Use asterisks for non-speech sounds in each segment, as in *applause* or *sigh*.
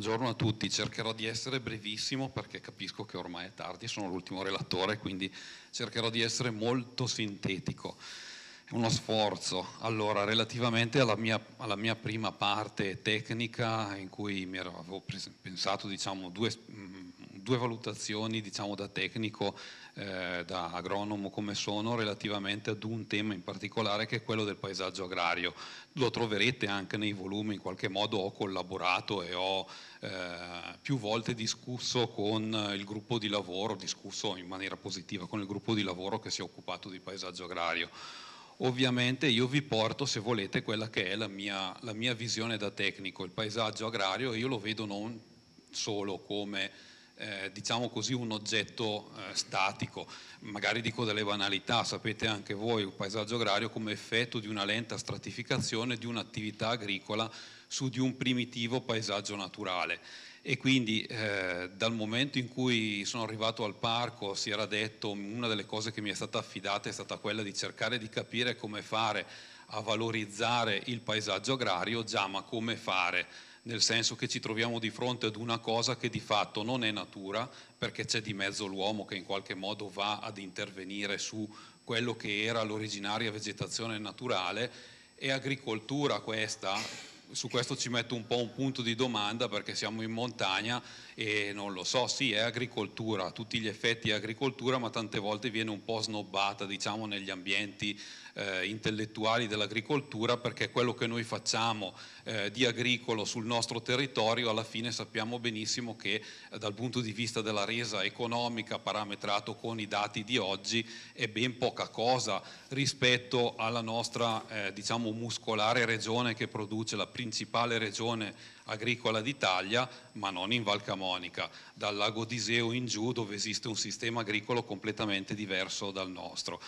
buongiorno a tutti, cercherò di essere brevissimo perché capisco che ormai è tardi, sono l'ultimo relatore, quindi cercherò di essere molto sintetico. È uno sforzo. Allora, relativamente alla mia, alla mia prima parte tecnica in cui mi ero, avevo pensato diciamo, due, mm, due valutazioni diciamo da tecnico, eh, da agronomo come sono, relativamente ad un tema in particolare che è quello del paesaggio agrario. Lo troverete anche nei volumi, in qualche modo ho collaborato e ho eh, più volte discusso con il gruppo di lavoro, discusso in maniera positiva con il gruppo di lavoro che si è occupato di paesaggio agrario ovviamente io vi porto, se volete, quella che è la mia, la mia, visione da tecnico. Il paesaggio agrario io lo vedo non solo come eh, diciamo così, un oggetto eh, statico. Magari dico delle banalità, sapete anche voi il paesaggio agrario come effetto di una lenta stratificazione di un'attività agricola su di un primitivo paesaggio naturale. E quindi eh, dal momento in cui sono arrivato al parco si era detto una delle cose che mi è stata affidata è stata quella di cercare di capire come fare a valorizzare il paesaggio agrario, già ma come fare nel senso che ci troviamo di fronte ad una cosa che di fatto non è natura, perché c'è di mezzo l'uomo che in qualche modo va ad intervenire su quello che era l'originaria vegetazione naturale e agricoltura questa, su questo ci metto un po' un punto di domanda perché siamo in montagna e non lo so, sì è agricoltura, tutti gli effetti è agricoltura ma tante volte viene un po' snobbata diciamo negli ambienti eh, intellettuali dell'agricoltura perché quello che noi facciamo eh, di agricolo sul nostro territorio alla fine sappiamo benissimo che eh, dal punto di vista della resa economica parametrato con i dati di oggi è ben poca cosa rispetto alla nostra eh, diciamo muscolare regione che produce la principale regione agricola d'Italia, ma non in Val Camonica, dal lago d'Iseo in giù dove esiste un sistema agricolo completamente diverso dal nostro.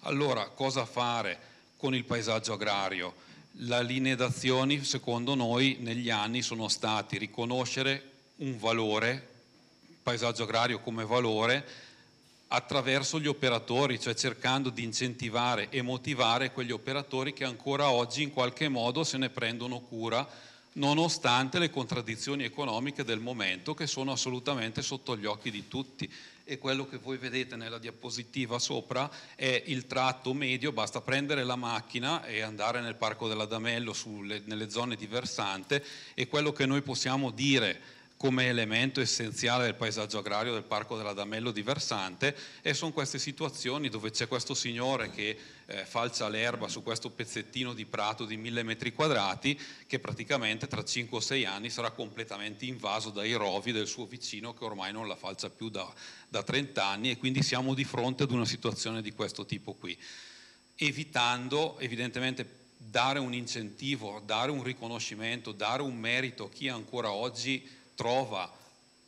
Allora cosa fare con il paesaggio agrario? La linea d'azioni secondo noi negli anni sono stati riconoscere un valore, paesaggio agrario come valore, attraverso gli operatori, cioè cercando di incentivare e motivare quegli operatori che ancora oggi in qualche modo se ne prendono cura, nonostante le contraddizioni economiche del momento che sono assolutamente sotto gli occhi di tutti e quello che voi vedete nella diapositiva sopra è il tratto medio, basta prendere la macchina e andare nel parco dell'Adamello sulle, nelle zone di versante e quello che noi possiamo dire come elemento essenziale del paesaggio agrario del Parco dell'Adamello di Versante e sono queste situazioni dove c'è questo signore che eh, falcia l'erba su questo pezzettino di prato di mille metri quadrati che praticamente tra 5 o 6 anni sarà completamente invaso dai rovi del suo vicino che ormai non la falcia più da, da 30 anni e quindi siamo di fronte ad una situazione di questo tipo qui, evitando evidentemente dare un incentivo, dare un riconoscimento, dare un merito a chi ancora oggi trova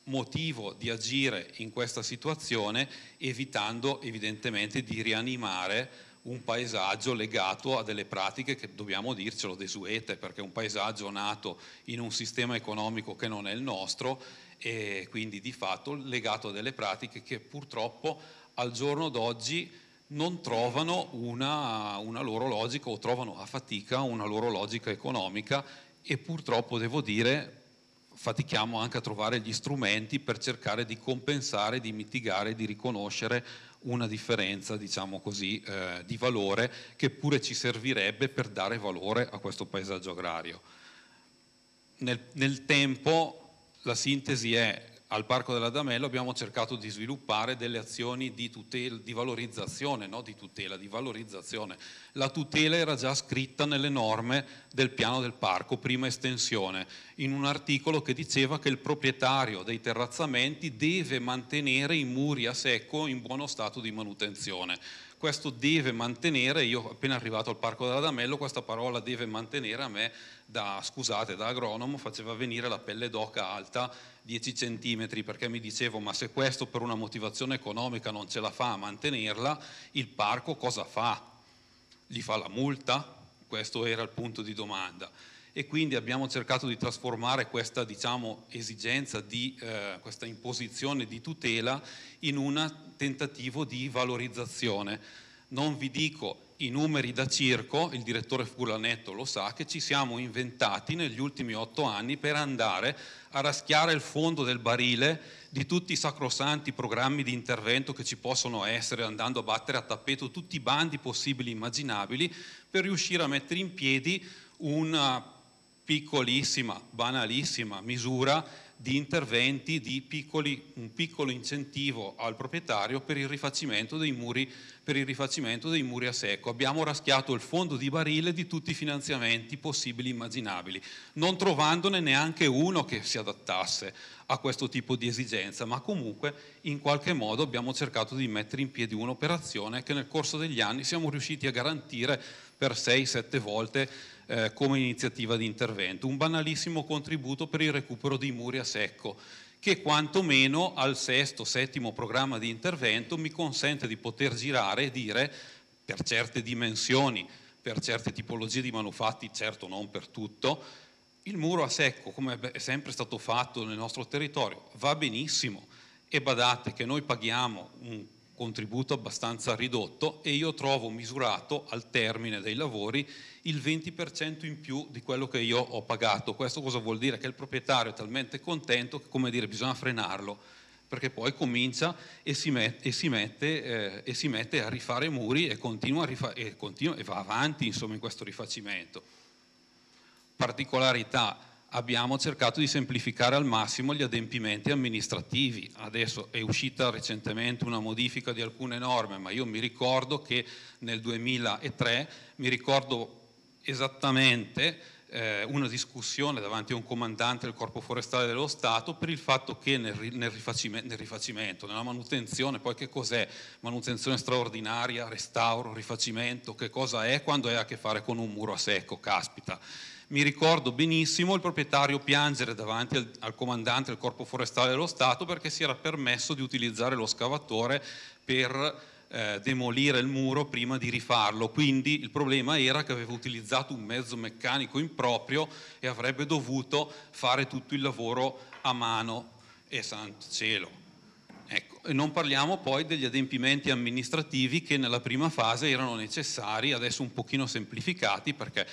motivo di agire in questa situazione evitando evidentemente di rianimare un paesaggio legato a delle pratiche che dobbiamo dircelo desuete, perché è un paesaggio nato in un sistema economico che non è il nostro e quindi di fatto legato a delle pratiche che purtroppo al giorno d'oggi non trovano una, una loro logica o trovano a fatica una loro logica economica e purtroppo devo dire fatichiamo anche a trovare gli strumenti per cercare di compensare, di mitigare, di riconoscere una differenza, diciamo così, eh, di valore che pure ci servirebbe per dare valore a questo paesaggio agrario. Nel, nel tempo la sintesi è al Parco della Damello abbiamo cercato di sviluppare delle azioni di, tutela, di valorizzazione, no di tutela, di valorizzazione. La tutela era già scritta nelle norme del piano del parco, prima estensione, in un articolo che diceva che il proprietario dei terrazzamenti deve mantenere i muri a secco in buono stato di manutenzione questo deve mantenere, io appena arrivato al Parco dell'Adamello, questa parola deve mantenere a me, da, scusate, da agronomo faceva venire la pelle d'oca alta 10 centimetri, perché mi dicevo ma se questo per una motivazione economica non ce la fa a mantenerla, il parco cosa fa? Gli fa la multa? Questo era il punto di domanda e quindi abbiamo cercato di trasformare questa diciamo, esigenza, di, eh, questa imposizione di tutela in un tentativo di valorizzazione. Non vi dico i numeri da circo, il direttore Furlanetto lo sa, che ci siamo inventati negli ultimi otto anni per andare a raschiare il fondo del barile di tutti i sacrosanti programmi di intervento che ci possono essere, andando a battere a tappeto tutti i bandi possibili e immaginabili, per riuscire a mettere in piedi una piccolissima, banalissima misura di interventi di piccoli, un piccolo incentivo al proprietario per il, muri, per il, rifacimento dei muri, a secco. Abbiamo raschiato il fondo di barile di tutti i finanziamenti possibili e immaginabili, non trovandone neanche uno che si adattasse a questo tipo di esigenza, ma comunque in qualche modo abbiamo cercato di mettere in piedi un'operazione che nel corso degli anni siamo riusciti a garantire per 6-7 volte eh, come iniziativa di intervento, un banalissimo contributo per il recupero dei muri a secco che quantomeno al sesto, settimo programma di intervento mi consente di poter girare e dire per certe dimensioni, per certe tipologie di manufatti, certo non per tutto, il muro a secco, come è sempre stato fatto nel nostro territorio, va benissimo e badate che noi paghiamo un contributo abbastanza ridotto e io trovo misurato al termine dei lavori il 20% in più di quello che io ho pagato. Questo cosa vuol dire? Che il proprietario è talmente contento che, come dire, bisogna frenarlo, perché poi comincia e si, met e si, mette, eh, e si mette, a rifare muri e continua, e, continua e va avanti insomma, in questo rifacimento. Particolarità abbiamo cercato di semplificare al massimo gli adempimenti amministrativi. Adesso è uscita recentemente una modifica di alcune norme, ma io mi ricordo che nel 2003, mi ricordo esattamente eh, una discussione davanti a un comandante del Corpo Forestale dello Stato per il fatto che nel, nel, rifacimento, nel rifacimento, nella manutenzione, poi che cos'è? Manutenzione straordinaria, restauro, rifacimento, che cosa è quando è a che fare con un muro a secco, caspita mi ricordo benissimo il proprietario piangere davanti al, al comandante del Corpo Forestale dello Stato perché si era permesso di utilizzare lo scavatore per eh, demolire il muro prima di rifarlo, quindi il problema era che aveva utilizzato un mezzo meccanico improprio e avrebbe dovuto fare tutto il lavoro a mano e santo cielo. Ecco. E non parliamo poi degli adempimenti amministrativi che nella prima fase erano necessari, adesso un pochino semplificati perché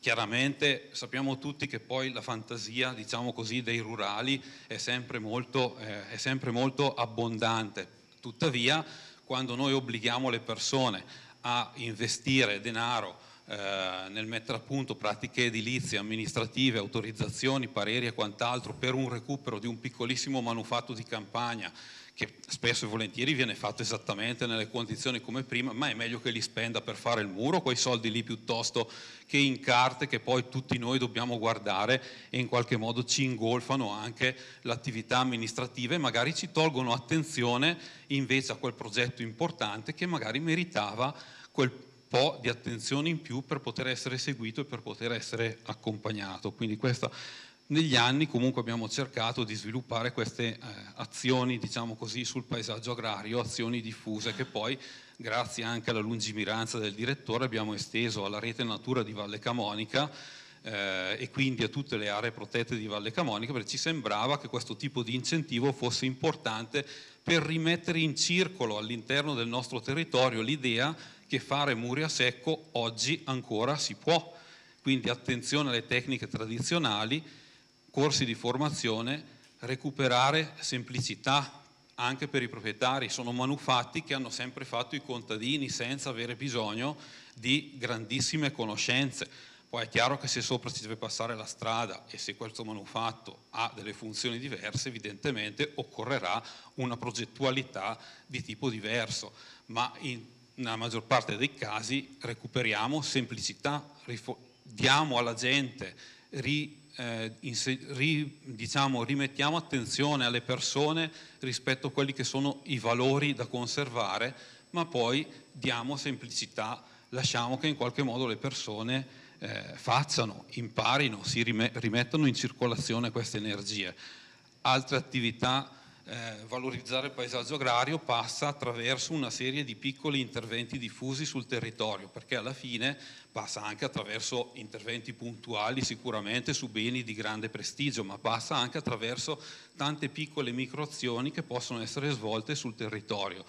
Chiaramente sappiamo tutti che poi la fantasia, diciamo così, dei rurali è sempre molto, eh, è sempre molto abbondante. Tuttavia, quando noi obblighiamo le persone a investire denaro eh, nel mettere a punto pratiche edilizie, amministrative, autorizzazioni, pareri e quant'altro per un recupero di un piccolissimo manufatto di campagna che spesso e volentieri viene fatto esattamente nelle condizioni come prima, ma è meglio che li spenda per fare il muro quei soldi lì piuttosto che in carte che poi tutti noi dobbiamo guardare e in qualche modo ci ingolfano anche l'attività amministrativa e magari ci tolgono attenzione invece a quel progetto importante che magari meritava quel po' di attenzione in più per poter essere seguito e per poter essere accompagnato. Quindi questa, negli anni comunque abbiamo cercato di sviluppare queste eh, azioni, diciamo così, sul paesaggio agrario, azioni diffuse che poi grazie anche alla lungimiranza del direttore abbiamo esteso alla rete natura di Valle Camonica eh, e quindi a tutte le aree protette di Valle Camonica perché ci sembrava che questo tipo di incentivo fosse importante per rimettere in circolo all'interno del nostro territorio l'idea che fare muri a secco oggi ancora si può. Quindi attenzione alle tecniche tradizionali, corsi di formazione, recuperare semplicità anche per i proprietari. Sono manufatti che hanno sempre fatto i contadini senza avere bisogno di grandissime conoscenze. Poi è chiaro che se sopra si deve passare la strada e se questo manufatto ha delle funzioni diverse, evidentemente occorrerà una progettualità di tipo diverso, ma in nella maggior parte dei casi recuperiamo semplicità, diamo alla gente, ri, eh, ri, diciamo, rimettiamo attenzione alle persone rispetto a quelli che sono i valori da conservare, ma poi diamo semplicità, lasciamo che in qualche modo le persone eh, facciano, imparino, si rimettano in circolazione queste energie. Altre attività eh, valorizzare il paesaggio agrario passa attraverso una serie di piccoli interventi diffusi sul territorio, perché alla fine passa anche attraverso interventi puntuali sicuramente su beni di grande prestigio, ma passa anche attraverso tante piccole microazioni che possono essere svolte sul territorio.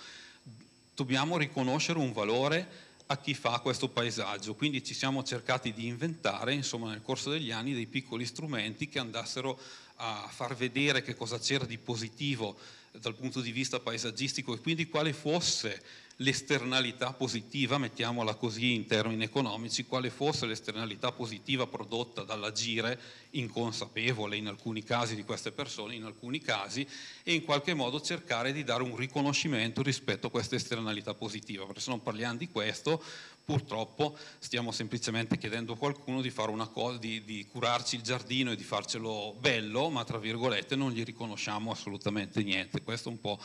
Dobbiamo riconoscere un valore a chi fa questo paesaggio, quindi ci siamo cercati di inventare insomma, nel corso degli anni dei piccoli strumenti che andassero a far vedere che cosa c'era di positivo dal punto di vista paesaggistico e quindi quale fosse l'esternalità positiva, mettiamola così in termini economici, quale fosse l'esternalità positiva prodotta dall'agire inconsapevole in alcuni casi di queste persone, in alcuni casi, e in qualche modo cercare di dare un riconoscimento rispetto a questa esternalità positiva, perché se non parliamo di questo purtroppo stiamo semplicemente chiedendo a qualcuno di fare una cosa, di, di curarci il giardino e di farcelo bello, ma tra virgolette non gli riconosciamo assolutamente niente, questo è un po'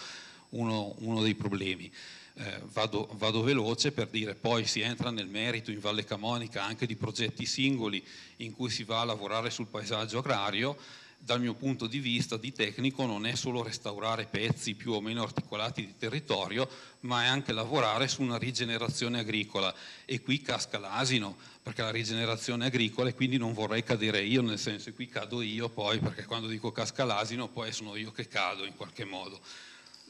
uno, uno dei problemi eh, vado, vado, veloce per dire poi si entra nel merito in Valle Camonica anche di progetti singoli in cui si va a lavorare sul paesaggio agrario, dal mio punto di vista di tecnico non è solo restaurare pezzi più o meno articolati di territorio, ma è anche lavorare su una rigenerazione agricola e qui casca l'asino, perché la rigenerazione agricola e quindi non vorrei cadere io, nel senso che qui cado io poi, perché quando dico casca l'asino poi sono io che cado in qualche modo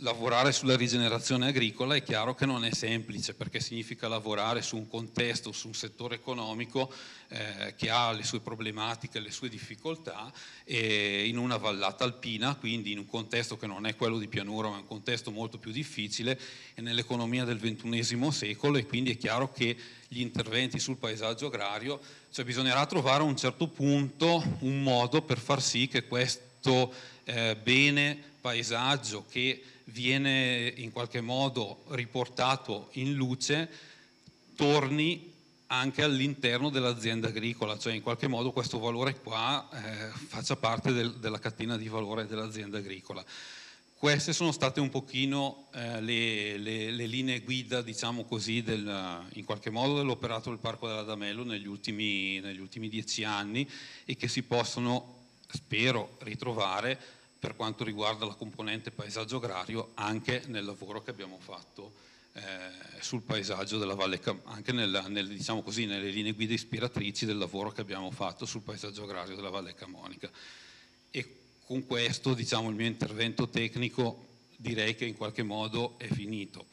lavorare sulla rigenerazione agricola è chiaro che non è semplice perché significa lavorare su un contesto, su un settore economico eh, che ha le sue problematiche, le sue difficoltà e in una vallata alpina, quindi in un contesto che non è quello di pianura ma è un contesto molto più difficile e nell'economia del XXI secolo e quindi è chiaro che gli interventi sul paesaggio agrario, cioè bisognerà trovare a un certo punto un modo per far sì che questo questo eh, bene paesaggio che viene in qualche modo riportato in luce torni anche all'interno dell'azienda agricola, cioè in qualche modo questo valore qua eh, faccia parte del, della catena di valore dell'azienda agricola. Queste sono state un pochino eh, le, le, le, linee guida, diciamo così, del, in qualche modo dell'operato del Parco dell'Adamello negli ultimi, negli ultimi dieci anni e che si possono spero ritrovare per quanto riguarda la componente paesaggio agrario anche nel lavoro che abbiamo fatto eh, sul paesaggio della Valle Campana, anche nella, nel, diciamo così, nelle linee guida ispiratrici del lavoro che abbiamo fatto sul paesaggio agrario della Valle Camonica. E con questo diciamo, il mio intervento tecnico direi che in qualche modo è finito.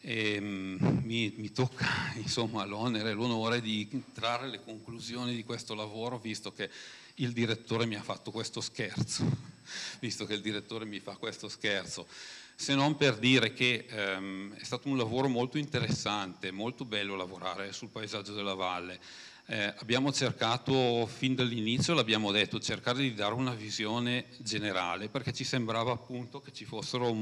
E, ehm, mi, mi, tocca *laughs* l'onere e l'onore di trarre le conclusioni di questo lavoro, visto che il direttore mi ha fatto questo scherzo, *laughs* visto che il direttore mi fa questo scherzo, se non per dire che ehm, è stato un lavoro molto interessante, molto bello lavorare sul paesaggio della valle, eh, abbiamo cercato fin dall'inizio, l'abbiamo detto, cercare di dare una visione generale perché ci sembrava appunto che ci fossero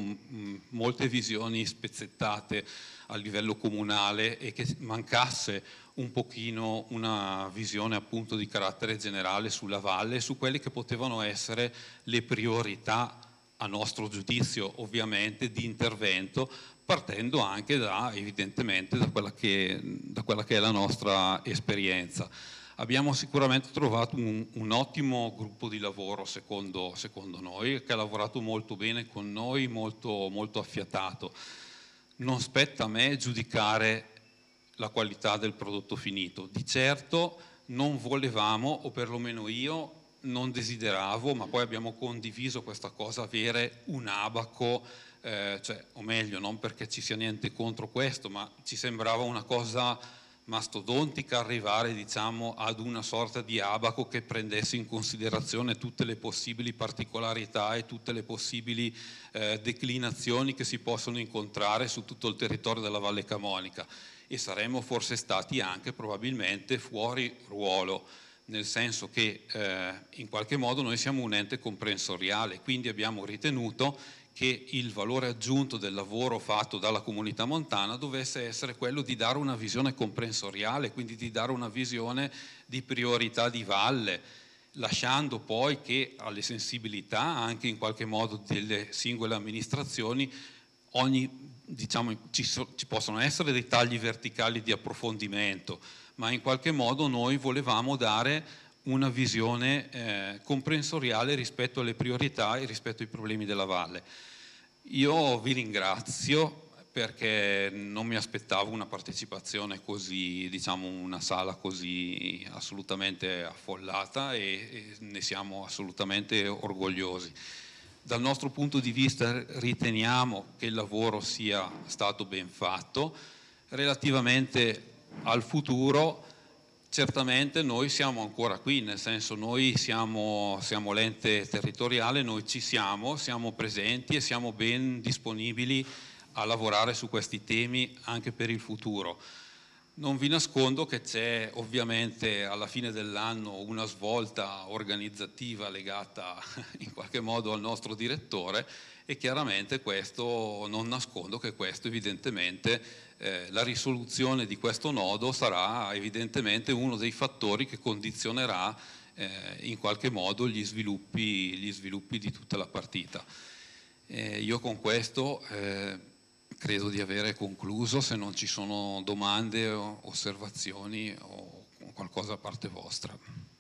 molte visioni spezzettate a livello comunale e che mancasse un pochino una visione appunto di carattere generale sulla valle e su quelle che potevano essere le priorità a nostro giudizio ovviamente di intervento partendo anche da, evidentemente da quella, che, da quella che è la nostra esperienza. Abbiamo sicuramente trovato un, un ottimo gruppo di lavoro secondo, secondo, noi, che ha lavorato molto bene con noi, molto, molto affiatato. Non spetta a me giudicare la qualità del prodotto finito. Di certo non volevamo, o perlomeno io, non desideravo, ma poi abbiamo condiviso questa cosa, avere un abaco eh, cioè, o meglio, non perché ci sia niente contro questo, ma ci sembrava una cosa mastodontica arrivare diciamo, ad una sorta di abaco che prendesse in considerazione tutte le possibili particolarità e tutte le possibili eh, declinazioni che si possono incontrare su tutto il territorio della Valle Camonica e saremmo forse stati anche probabilmente fuori ruolo nel senso che eh, in qualche modo noi siamo un ente comprensoriale, quindi abbiamo ritenuto che il valore aggiunto del lavoro fatto dalla comunità montana dovesse essere quello di dare una visione comprensoriale, quindi di dare una visione di priorità di valle, lasciando poi che alle sensibilità anche in qualche modo delle singole amministrazioni ogni, diciamo, ci, so, ci possono essere dei tagli verticali di approfondimento, ma in qualche modo noi volevamo dare una visione eh, comprensoriale rispetto alle priorità e rispetto ai problemi della valle. Io vi ringrazio perché non mi aspettavo una partecipazione così, diciamo una sala così assolutamente affollata e, e ne siamo assolutamente orgogliosi. Dal nostro punto di vista riteniamo che il lavoro sia stato ben fatto, relativamente al futuro Certamente noi siamo ancora qui, nel senso noi siamo, siamo l'ente territoriale, noi ci siamo, siamo presenti e siamo ben disponibili a lavorare su questi temi anche per il futuro. Non vi nascondo che c'è ovviamente alla fine dell'anno una svolta organizzativa legata *laughs* in qualche modo al nostro direttore e chiaramente questo, non nascondo che questo evidentemente, eh, la risoluzione di questo nodo sarà evidentemente uno dei fattori che condizionerà eh, in qualche modo gli sviluppi, gli sviluppi, di tutta la partita. Eh, io con questo eh, credo di avere concluso se non ci sono domande osservazioni o qualcosa a parte vostra.